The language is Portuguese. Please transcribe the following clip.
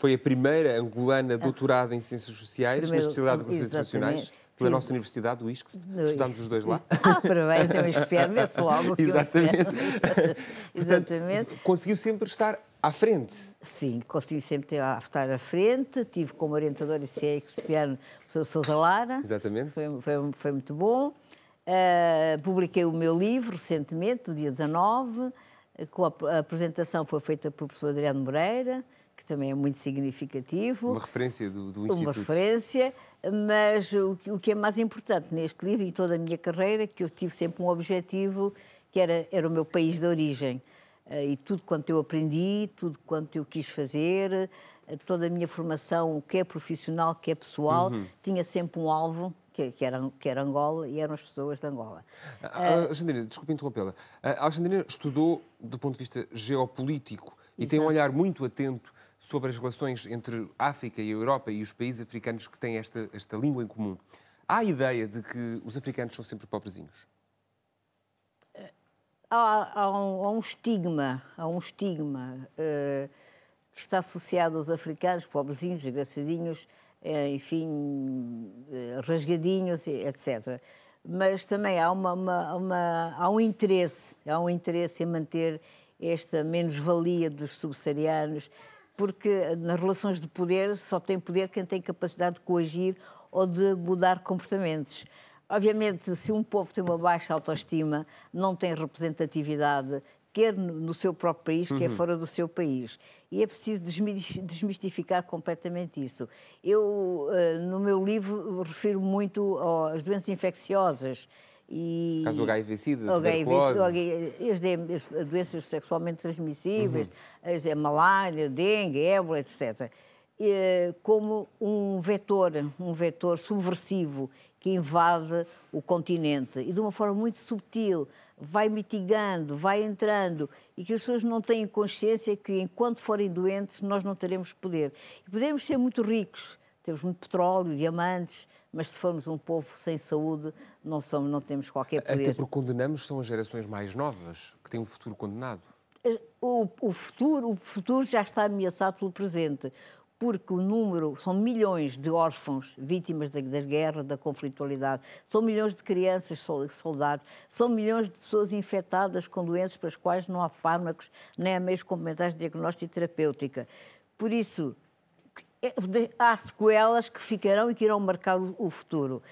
foi a primeira angolana ah. doutorada em Ciências Sociais, Primeiro, na especialidade de Relações Internacionais pela nossa universidade, o ISCS. Estudámos os dois lá. Ah, parabéns, eu espero, vê-se logo. Exatamente. Exatamente. Portanto, conseguiu sempre estar à frente. Sim, consegui sempre estar à frente. Tive como orientador esse ex-piano o Sr. Sousa Lara. Exatamente. Foi, foi, foi muito bom. Uh, publiquei o meu livro recentemente, no dia 19. Com a, a apresentação foi feita pelo professor Adriano Moreira que também é muito significativo. Uma referência do, do Instituto. Uma referência, mas o, o, que é mais importante neste livro e toda a minha carreira, que eu tive sempre um objetivo, que era, era o meu país de origem. Eh, e tudo quanto eu aprendi, tudo quanto eu quis fazer, eh, toda a minha formação, o que é profissional, o que é pessoal, uhum. tinha sempre um alvo, que, era, que era Angola e eram as pessoas de Angola. Ah, ah, eh, Alexandrina, uh, desculpe interrompê-la. Uh, Alexandrina estudou do ponto de vista geopolítico e tem um olhar muito atento sobre as relações entre África e a Europa e os países africanos que têm esta, esta língua em comum. Há a ideia de que os africanos são sempre pobrezinhos? Há, há, um, há um, estigma, há um estigma uh, que está associado aos africanos, pobrezinhos, desgraçadinhos, eh, enfim, eh, rasgadinhos, etc. Mas também há, uma, uma, uma, há um interesse, há um interesse em manter esta menos-valia dos subsaarianos, porque nas relações de poder só tem poder quem tem capacidade de coagir ou de mudar comportamentos. Obviamente, se um povo tem uma baixa autoestima, não tem representatividade, quer no seu próprio país, uhum. quer fora do seu país. E é preciso desmistificar completamente isso. Eu, eh, no meu livro, refiro muito às doenças infecciosas e... Caso do HIV SIDA, tuberculose... As doenças sexualmente transmissíveis, uhum. malária, dengue, ébola, etc. Como um vetor, um vetor subversivo que invade o continente e de uma forma muito subtil vai mitigando, vai entrando e que as pessoas não têm consciência que enquanto forem doentes nós não teremos poder. E podemos ser muito ricos, temos muito petróleo, diamantes, mas se formos um povo sem saúde, não, somos, não temos qualquer poder. Até porque condenamos são as gerações mais novas, que têm um futuro condenado. Eh, o, o, futuro, o futuro já está ameaçado pelo presente, porque o número, são milhões de órfãos vítimas da, da guerra, da conflitualidade, são milhões de crianças soldados, são milhões de pessoas infectadas com doenças para as quais não há fármacos, nem há meios complementares de diagnóstico e terapêutica. Por isso, é, há sequelas que ficarão e que irão marcar o futuro.